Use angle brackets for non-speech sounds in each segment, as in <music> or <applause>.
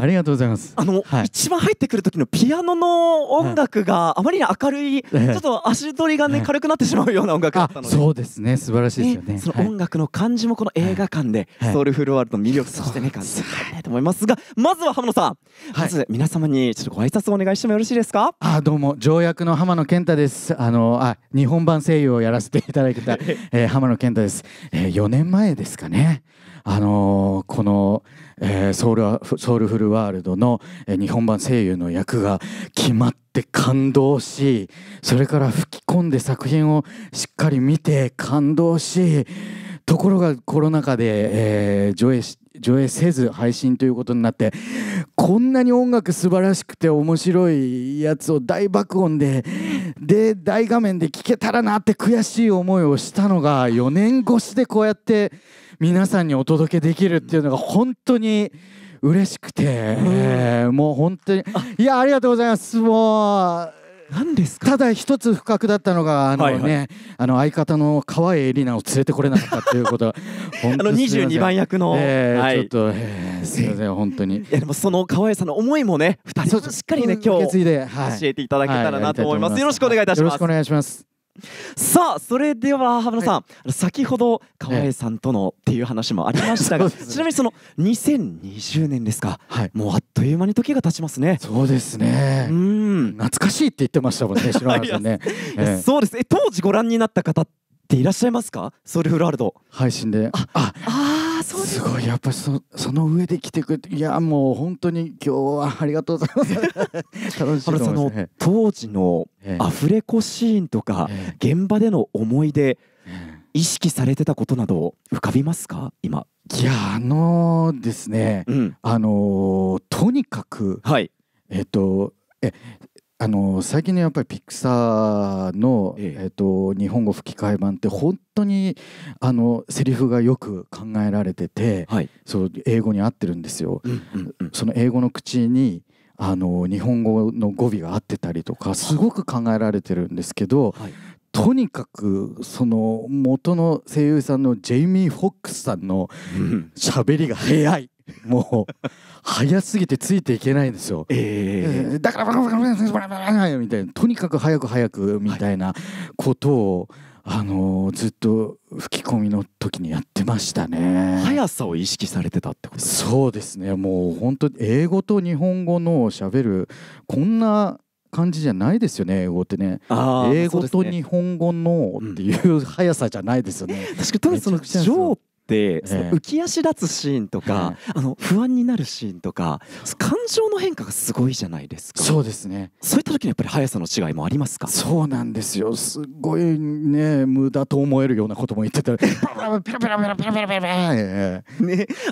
ありがとうございますあの、はい、一番入ってくる時のピアノの音楽があまりに明るい、ちょっと足取りがね、軽くなってしまうような音楽だったのでそうですね素晴らしいですよね、その音楽の感じもこの映画館で、ソウルフルワールドの魅力としてね感じたいと思いますがまずは浜野さん、まず皆様にちょっとご挨拶をお願いしてもよろしいですかあどうも条約の浜野健太ですあのあ日本版声優をやらせていただいた、<laughs> えー、浜野健太です、えー、4年前ですかねあのー、このえー、ソウルソウルフルワールドの、えー、日本版声優の役が決まって感動しそれから吹き込んで作品をしっかり見て感動しところがコロナ禍で、えー、上映上映せず配信ということになってこんなに音楽素晴らしくて面白いやつを大爆音でで大画面で聴けたらなって悔しい思いをしたのが4年越しでこうやって皆さんにお届けできるっていうのが本当に嬉しくて、えー、もう本当にいやありがとうございますもう何ですかただ一つ不覚だったのがあのね、はいはい、あの相方の川栄里奈を連れてこれなかったということ <laughs> あの22番役の、えー、はい、ちょっと、えー、すいません本当にいやでもその川栄さんの思いもね二人しっかりね今日、はい、教えていただけたらなと思います、はい、よろしくお願いいたしますよろしくお願いしますさあそれでは浜田さん、はい、先ほど河江さんとのっていう話もありましたが、ね、<laughs> ちなみにその2020年ですか、はい、もうあっという間に時が経ちますねそうですねうん懐かしいって言ってましたもんね <laughs> 篠原さんね、えー、そうですえ当時ご覧になった方っていらっしゃいますかソウルフワールド配信であああそうすごいやっぱそその上で来てくれていやもう本当に今日はありがとうございます <laughs> 楽しいとす、当時のアフレコシーンとか、現場での思い出、意識されてたことなど浮かびますか今いやあのー、ですね、うん、あのー、とにかく、はい、えっ、ー、とえあの最近のやっぱりピクサーの、えええと日本語吹き替え版って本当にあのセリフがよく考えられてて、はい、そう英語に合ってるんですよ。うんうんうん、その英語の口にあの日本語の語尾が合ってたりとかすごく考えられてるんですけど、はい、とにかくその元の声優さんのジェイミー・フォックスさんの喋りが早い。もう早すぎてついていけないんですよ。えー、だからみたいなとにかく早く早くみたいなことを、あのー、ずっと吹き込みの時にやってましたね速さを意識されてたってことそうですねもう本当英語と日本語のしゃべるこんな感じじゃないですよね英語ってね英語と日本語のっていう速さじゃないですよね、う確かにただその情、その浮き足立つシーンとか、あの不安になるシーンとか感情の変化がすごいじゃないですかそうですねそういった時のやっぱり速さの違いもありますかそうなんですよすごいね無駄と思えるようなことも言ってたら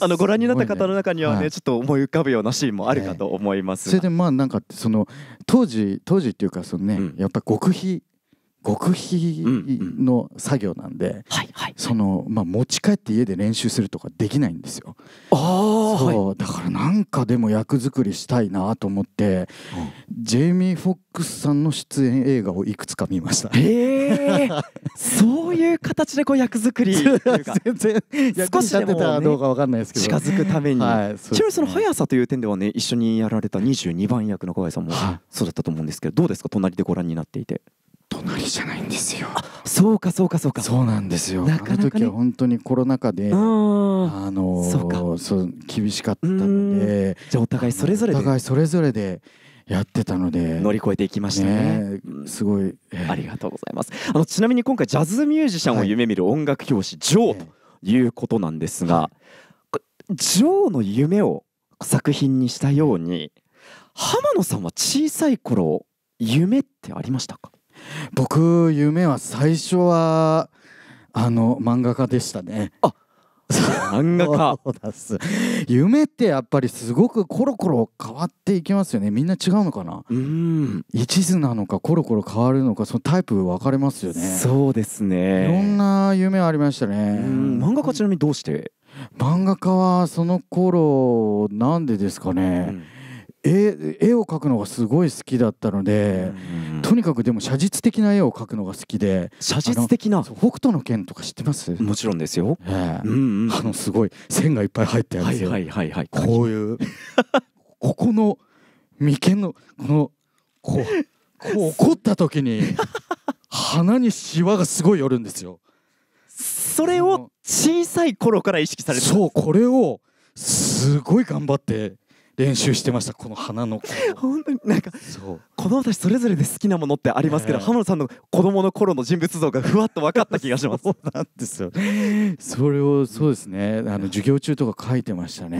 あのご覧になった方の中にはね、ね、ちょっと思い浮かぶようなシーンもあるかと思います、それでまあなんかその当時当時っていうかそのね、うん、やっぱ極秘極秘の作業なんで、そのまあ持ち帰って家で練習するとかできないんですよ。あそう、だからなんかでも役作りしたいなと思って、うん、ジェイミー・フォックスさんの出演映画をいくつか見ました。えー、そういう形でこう役作り <laughs> 全然少し立てどうかわかんないですけど、近づくために、はいちなみにその速さという点ではね一緒にやられた22番役の小林さんもそうだったと思うんですけどどうですか隣でご覧になっていて。隣じゃないんですよそうかそうかそうかそうなんですよなかなか、ね、あの時は本当にコロナ禍であのそう厳しかったのでじゃあお互いそれぞれでお互いそれぞれでやってたので乗り越えていきましたね、ね、すごい、えー、ありがとうございますあのちなみに今回ジャズミュージシャンを夢見る音楽教師、はい、ジョーということなんですが、えー、ジョーの夢を作品にしたように浜野さんは小さい頃夢ってありましたか僕夢は最初はあの漫画家でしたねあ漫画家 <laughs> す夢ってやっぱりすごくコロコロ変わっていきますよねみんな違うのかなうん一途なのかコロコロ変わるのかそのタイプ分かれますよねそうですねいろんな夢ありましたね漫画家ちなみにどうして漫画家はその頃なんでですかね、うん絵絵を描くのがすごい好きだったので、うん、とにかくでも写実的な絵を描くのが好きで写実的な北斗の拳とか知ってますもちろんですよ、えー、うんうん、あのすごい線がいっぱい入ったやつはいはいはい、はい、こういう <laughs> ここの眉間のこのこうこう怒った時に鼻にシワがすごい寄るんですよそれを小さい頃から意識されてそうこれをすごい頑張って練習してましたこの花の本当になんかそう子供たちそれぞれで好きなものってありますけど、えー、浜野さんの子供の頃の人物像がふわっと分かった気がしますそうなんですよそれをそうですねあの授業中とか書いてましたね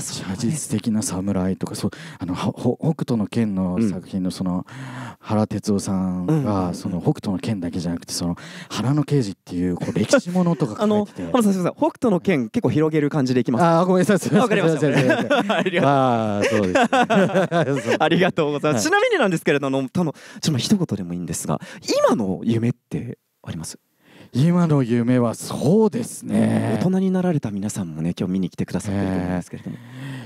写実的な侍とかそうあの北斗の剣の作品のその、原哲夫さんが、その北斗の剣だけじゃなくてその原の刑事っていうこう歴史ものとか書いててあの浜野さん北斗の剣結構広げる感じでいきますあごめんなさいわかりました <laughs> ああ、そうです、ね、ありがとうございます。はい、ちなみになんですけれども、たの、ちょっと一言でもいいんですが、今の夢ってあります。今の夢はそうですね。大人になられた皆さんもね、今日見に来てくださってると思いますけれども。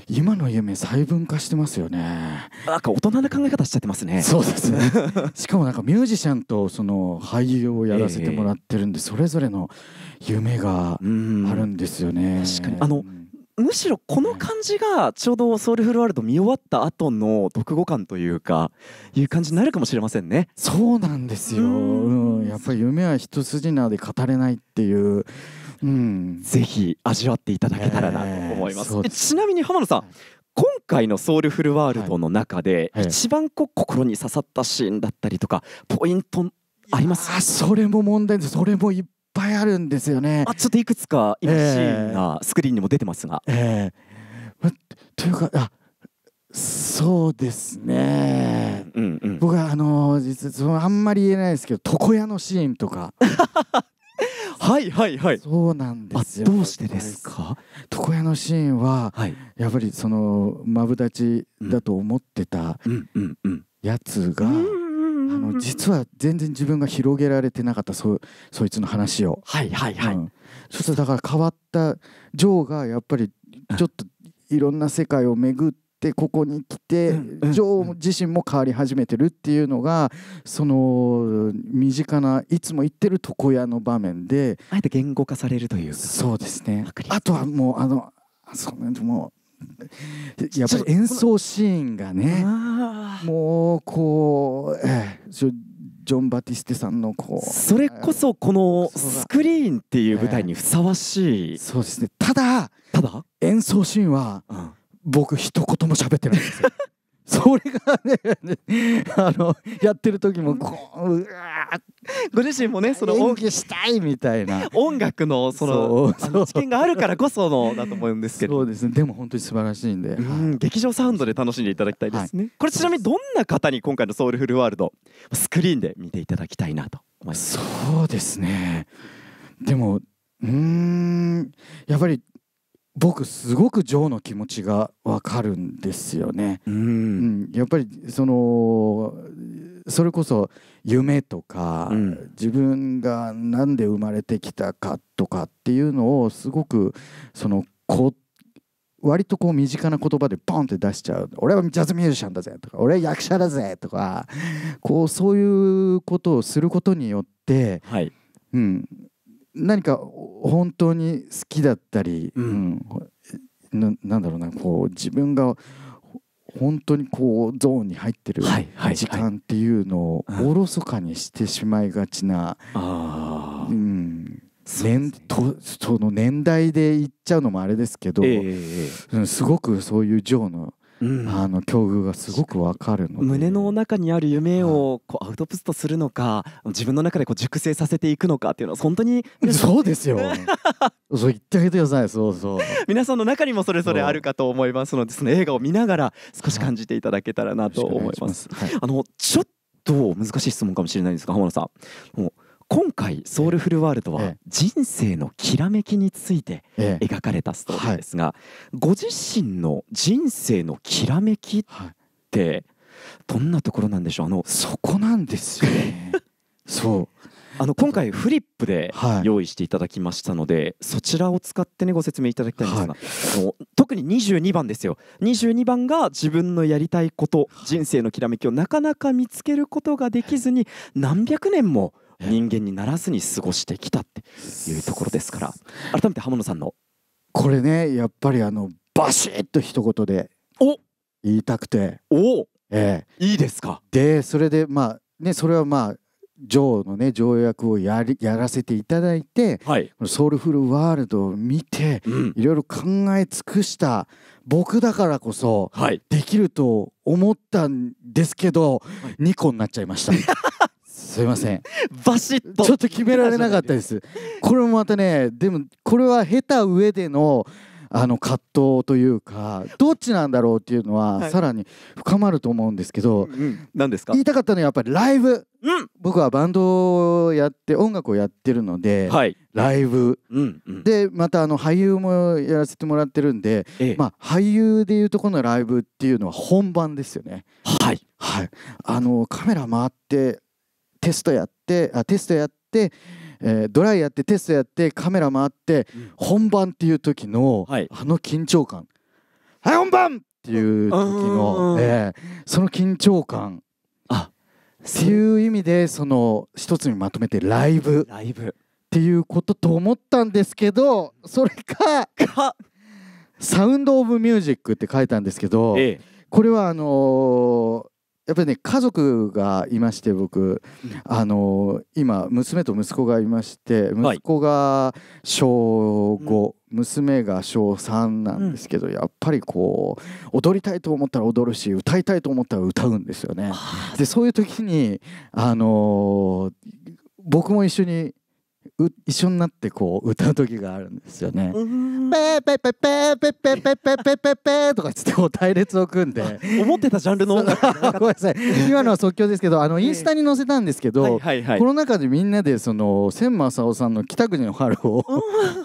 えー、今の夢細分化してますよね。なんか大人な考え方しちゃってますね。そうですね。<laughs> しかもなんかミュージシャンとその俳優をやらせてもらってるんで、それぞれの夢があるんですよね。確かにあの。むしろこの感じがちょうどソウルフルワールド見終わった後の読後感というかいう感じになるかもしれませんねそうなんですよ、うん、やっぱり夢は一筋縄で語れないっていううん、ぜひ味わっていただけたらなと思います。えー、ちなみに浜野さん、今回のソウルフルワールドの中で、一番こ心に刺さったシーンだったりとかポイントありますあそれも問題ですそれもいっぱいあるんですよね。あちょっといくつか今シーンがスクリーンにも出てますが。えー、というかあそうですね、うんうん、僕はあのー、実はあんまり言えないですけど床屋のシーンとか <laughs> はいはいはいそうなんですよどうしてですか床屋のシーンは、はい、やっぱりそのマブダチだと思ってたやつが、うんうんうんの <laughs> 実は全然自分が広げられてなかったそそいつの話をはいはいはい、うん、ちょだから変わったジョーがやっぱりちょっといろんな世界を巡ってここに来て、うん、ジョー自身も変わり始めてるっていうのがその身近ないつも行ってる床屋の場面であえて言語化されるというそうですねあとはもうあのそのもうやっぱり演奏シーンがねもうこう、ジョン・バティステさんのこうそれこそこのスクリーンっていう舞台にふさわしい、そうですねただただ演奏シーンは、僕一言も喋ってないんですよそれがねあのやってる時もこううわご自身もねその演技したいみたいな音楽のそのそう知見があるからこそのだと思うんですけどそうですねでも本当に素晴らしいんで、うん劇場サウンドで楽しんでいただきたいですね、これちなみにどんな方に今回の「ソウルフルワールド」スクリーンで見ていただきたいなと思いますそうですねでもうんやっぱり僕すごくジョーの気持ちがわかるんですよね。うん、うん、やっぱりそのそれこそ夢とか、うん、自分が何で生まれてきたかとかっていうのをすごくそのこ割とこう身近な言葉でポンって出しちゃう「俺はジャズミュージシャンだぜ」とか「俺は役者だぜ」とかこうそういうことをすることによって、はい、うん、何か本当に好きだったり、うん、うん、なんだろうなこう自分が本当にこうゾーンに入ってる時間っていうのをおろそかにしてしまいがちな、うん、年とその年代で言っちゃうのもあれですけど、えー、すごくそういう情のうん、あの境遇がすごくわかるので胸の中にある夢をこうアウトプットするのか自分の中でこう熟成させていくのかっていうのは本当にそうですよ <laughs> そう言ってあげてくださいそうそう皆さんの中にもそれぞれあるかと思いますのでその映画を見ながら少し感じていただけたらなと思います。はい、あのちょっと難しい質問かもしれないんですが浜野さんもう今回ソウルフルワールドは人生のきらめきについて描かれたストーリーですが、ご自身の人生のきらめきってどんなところなんでしょうあのそこなんですよね <laughs> そうあの今回フリップで用意していただきましたので、はい、そちらを使ってねご説明いただきたいんですが、はい、特に22番ですよ22番が自分のやりたいこと人生のきらめきをなかなか見つけることができずに何百年も人間にならずに過ごしてきたっていうところですから改めて浜野さんのこれねやっぱりあのバシッと一言で言いたくておええ、いいですかでそれでまあねそれはまあ女王のね条約をやりやらせていただいて、はい、ソウルフルワールドを見て、いろいろ考え尽くした僕だからこそ、はい、できると思ったんですけど、はい、2個になっちゃいました。<laughs> すいませんバシッとちょっと決められなかったですこれもまたねでもこれは下手上でのあの葛藤というかどっちなんだろうっていうのはさらに深まると思うんですけど、はん、ですか言いたかったのはやっぱりライブ、僕はバンドをやって音楽をやってるので、はい、ライブ、でまたあの俳優もやらせてもらってるんで、ええ、まあ、俳優でいうとこのライブっていうのは本番ですよね。はい、はい、あのカメラ回ってテストやってあテストやって、えー、ドライやってテストやってカメラ回って、うん、本番っていう時の、はい、あの緊張感「はい本番!」っていう時の、えー、その緊張感あっていう意味でその一つにまとめてライブ。ライブっていうことと思ったんですけどそれか「サウンド・オブ・ミュージック」って書いたんですけど、ええ、これはあのやっぱりね家族がいまして僕、あの今娘と息子がいまして息子が小5、はい、娘が小3なんですけど、うん、やっぱりこう踊りたいと思ったら踊るし歌いたいと思ったら歌うんですよね。でそういう時にあの僕も一緒に一緒になってこう歌う時があるんですよね。ペペペペペペペペペペペとか言ってこう隊列を組んで思ってたジャンルのごめんなさい今のは即興ですけどあのインスタに載せたんですけど、はいはい、この中でみんなでその千正夫さんの「北国の春」を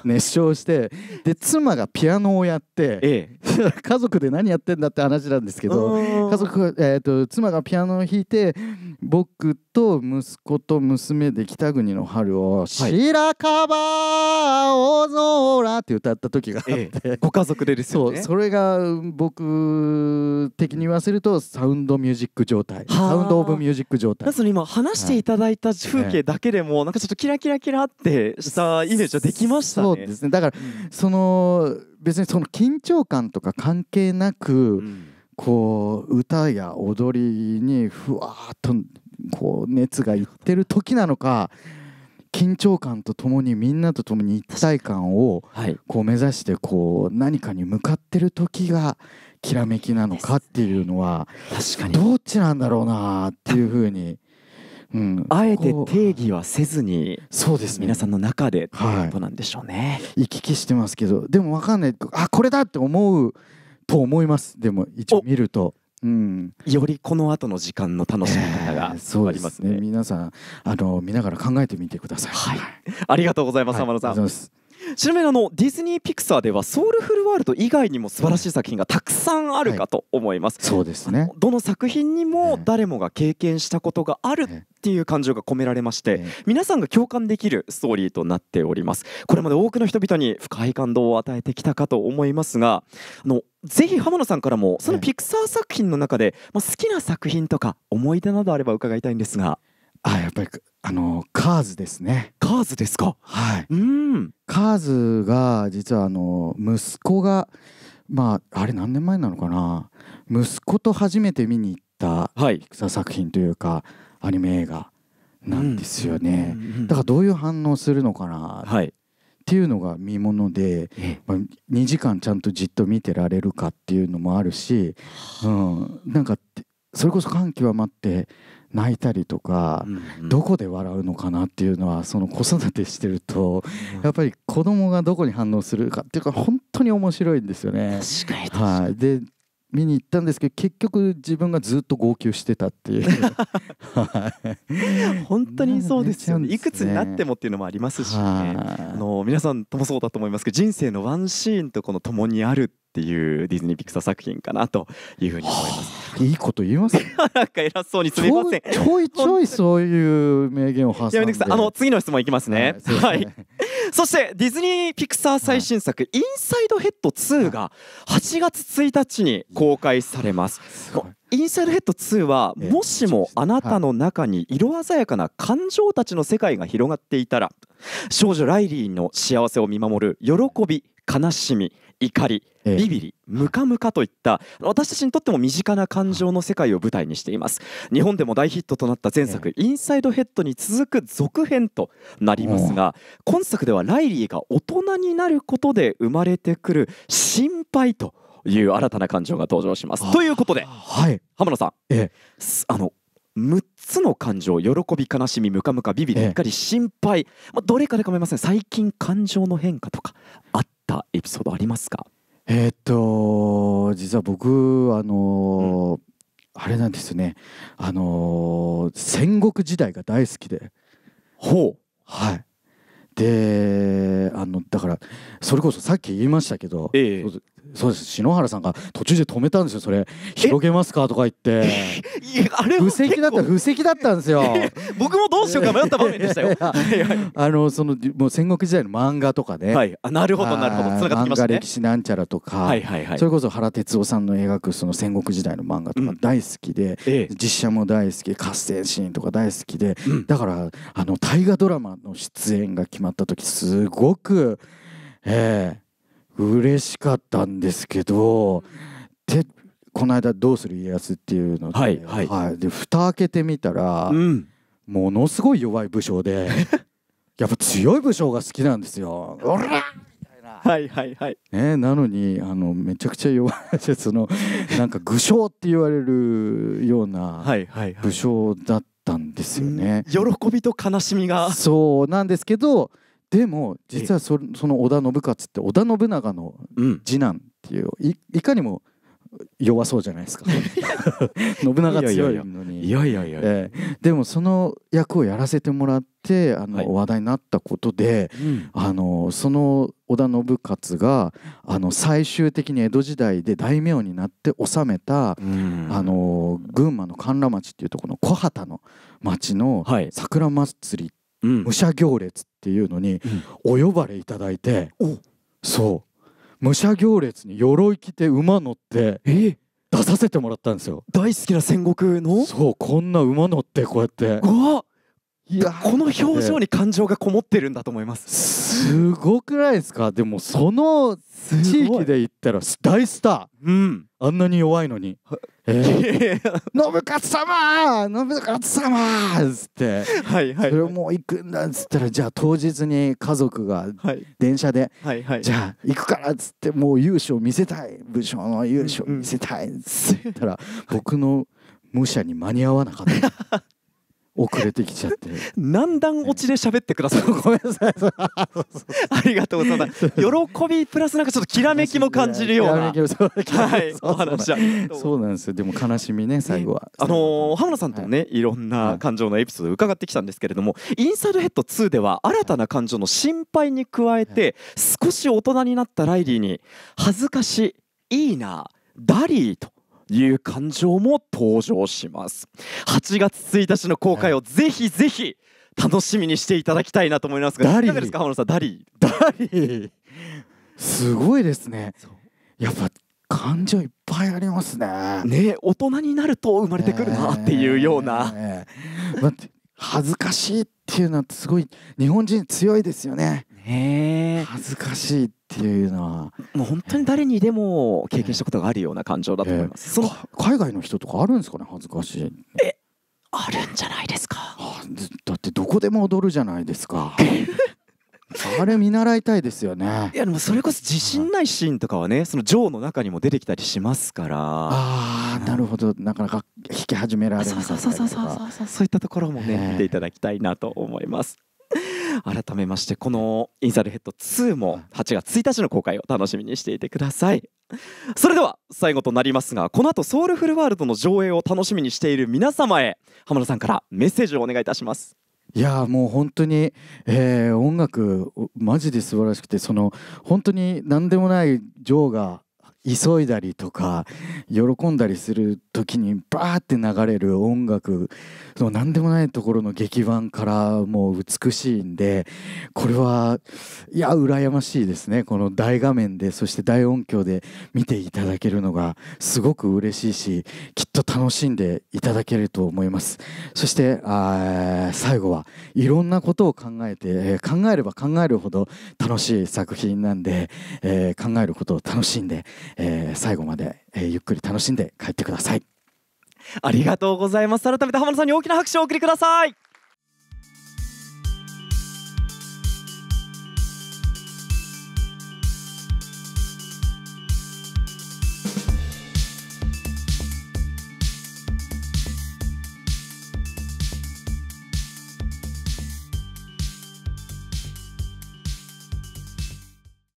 熱唱してで妻がピアノをやって、ええ、家族で何やってんだって話なんですけど家族、えーと、妻がピアノを弾いて僕と息子と娘で「北国の春」をし、はい白樺青空って歌った時があって、ええ、ご家族でですよねそれが僕的に言わせるとサウンドミュージック状態サウンドオブミュージック状態今話していただいた風景だけでも、なんかちょっとキラキラキラってしたイメージはできましたねそうですねだから、その別にその緊張感とか関係なく、うん、こう歌や踊りにふわっとこう熱がいってる時なのか緊張感とともにみんなとともに一体感をこう目指してこう何かに向かってる時がきらめきなのかっていうのは確かにどっちなんだろうなっていうふうに。うん、あえて定義はせずにそうです、ね、皆さんの中でということなんでしょうね、はい、行き来してますけどでも分かんないあこれだって思うと思いますでも一応見るとうん、よりこの後の時間の楽しみ方が、えー、そうですね、ね、皆さんあの見ながら考えてみてください、はい、ありがとうございます、はい、ざいますちなみにあのディズニー・ピクサーではソウルフルワールド以外にも素晴らしい作品がたくさんあるかと思います、はい、そうですねどの作品にも誰もが経験したことがあるっていう感情が込められまして皆さんが共感できるストーリーとなっておりますこれまで多くの人々に深い感動を与えてきたかと思いますがあのぜひ浜野さんからもそのピクサー作品の中で、まあ、好きな作品とか思い出などあれば伺いたいんですがあやっぱりあのカーズですね。カーズですか。はい。うん。カーズが実はあの息子がまああれ何年前なのかな。息子と初めて見に行ったピクサー作品というか、アニメ映画なんですよね。だからどういう反応するのかな。はい。っていうのが見もので、まあ、2時間ちゃんとじっと見てられるかっていうのもあるし、うん、なんかそれこそ感極まって泣いたりとか、うんうん、どこで笑うのかなっていうのはその子育てしてると、やっぱり子供がどこに反応するかっていうか本当に面白いんですよね。はい、で見に行ったんですけど結局自分がずっと号泣してたっていう本当にそうですよね、ね、いくつになってもっていうのもありますし、ね、あの皆さんともそうだと思いますけど人生のワンシーンとこの共にあるっていうディズニーピクサー作品かなというふうに思います。いいこと言います、ね、<laughs> なんか偉そうにすみません。ちょいちょいそういう名言を挟んてください。あの次の質問いきますね。はい。はい、そしてディズニーピクサー最新作、はい、インサイドヘッド2が8月1日に公開されます。すインサイドヘッド2はもしもあなたの中に色鮮やかな感情たちの世界が広がっていたら少女ライリーの幸せを見守る喜び悲しみ怒り、ビビリ、ムカムカといった私たちにとっても身近な感情の世界を舞台にしています日本でも大ヒットとなった前作「インサイドヘッド」に続く続編となりますが今作ではライリーが大人になることで生まれてくる心配という新たな感情が登場しますということで、はい、浜野さん、ええ、あの6つの感情喜び悲しみムカムカビビり怒り心配、まあ、どれかで構いません最近感情の変化とかあったたエピソードありますかえっと実は僕あの、うん、あれなんですねあの戦国時代が大好きでほうはいであのだからそれこそさっき言いましたけど、ええ、そうです篠原さんが途中で止めたんですよそれ広げますかとか言って <laughs> あれ布石だった布石だったんですよ <laughs> 僕もどうしようか迷った場面でしたよ <laughs> あのそのもう戦国時代の漫画とかで、はい、あなるほどなるほどつながってきましたね歴史なんちゃらとか、はいはいはい、それこそ原哲夫さんの描くその戦国時代の漫画とか大好きで、うん、実写も大好き合戦シーンとか大好きで、うん、だからあの大河ドラマの出演が決まった時すごくええー嬉しかったんですけどてこの間「どうする家康」っていうので,、はいはいはい、で蓋開けてみたら、うん、ものすごい弱い武将で <laughs> やっぱ強い武将が好きなんですよ。おらはいはいはい。ね、なのにあのめちゃくちゃ弱い <laughs> そのなんか武将って言われるような武将だったんですよね。はいはいはい、喜びと悲しみがそうなんですけどでも実はその織田信勝って織田信長の次男っていう、うん、いいかにも弱そうじゃないですか <laughs> 信長強いのにいやいやいや、えー、でもその役をやらせてもらってあの、はい、話題になったことで、うん、あのその織田信勝があの最終的に江戸時代で大名になって治めた、うん、あの群馬の甘楽町っていうところの小畑の町の桜祭りっ武者行列っていうのにお呼ばれいただいて、そう武者行列に鎧着て馬乗って出させてもらったんですよ大好きな戦国のそうこんな馬乗ってこうやってうわっいやこの表情に感情がこもってるんだと思いますすごくないですかでもその地域で言ったら大スター、うん、あんなに弱いのに「え信勝様信勝様!」っつって「はいはい、はい、それもう行くんだ」っつったらじゃあ当日に家族が電車で「はいはいはい、じゃあ行くから」っつってもう勇姿を見せたい武将の勇姿を見せたいっつったら、僕の武者に間に合わなかった。<laughs> 遅れてきちゃって何段落ちで喋ってください。<laughs> ごめんなさい <laughs> ありがとうございます喜びプラスなんかちょっときらめきも感じるようなはいお話そうなんですよでも悲しみね最後はあのー、浜野さんともね、い、ろんな感情のエピソード伺ってきたんですけれども、インサイドヘッド2では新たな感情の心配に加えて、少し大人になったライリーに恥ずかしいいいなダリーという感情も登場します8月1日の公開をぜひぜひ楽しみにしていただきたいなと思いますが、はい、いですか浜野さんダリーダリーすごいですねやっぱ感情いっぱいありますねね大人になると生まれてくるなっていうような、えー、まあ、恥ずかしいっていうのはすごい日本人強いですよねね恥ずかしいっていうのはもう本当に誰にでも経験したことがあるような感情だと思います、えーえー、その海外の人とかあるんですかね恥ずかしいえあるんじゃないですかだってどこでも踊るじゃないですか <laughs> あれ見習いたいですよね。いやでもそれこそ自信ないシーンとかはね、そのジョーの中にも出てきたりしますから。ああ、なるほど、なかなか弾き始められなそうそうそうそうそうそう、そういったところもね、見ていただきたいなと思います。改めましてこの「インサルヘッド2」も8月1日の公開を楽しみにしていてくださいそれでは最後となりますがこの後ソウルフルワールドの上映を楽しみにしている皆様へ浜田さんからメッセージをお願いいたしますいやもう本当に、えー、音楽マジで素晴らしくてその本当に何でもないジョーが急いだりとか喜んだりする時にバーって流れる音楽の何でもないところの劇版からもう美しいんでこれはいや羨ましいですねこの大画面でそして大音響で見ていただけるのがすごく嬉しいしきっと楽しんでいただけると思いますそしてあ最後はいろんなことを考えて考えれば考えるほど楽しい作品なんで、えー、考えることを楽しんでえー、最後まで、えー、ゆっくり楽しんで帰ってくださいありがとうございます改めて浜野さんに大きな拍手をお送りください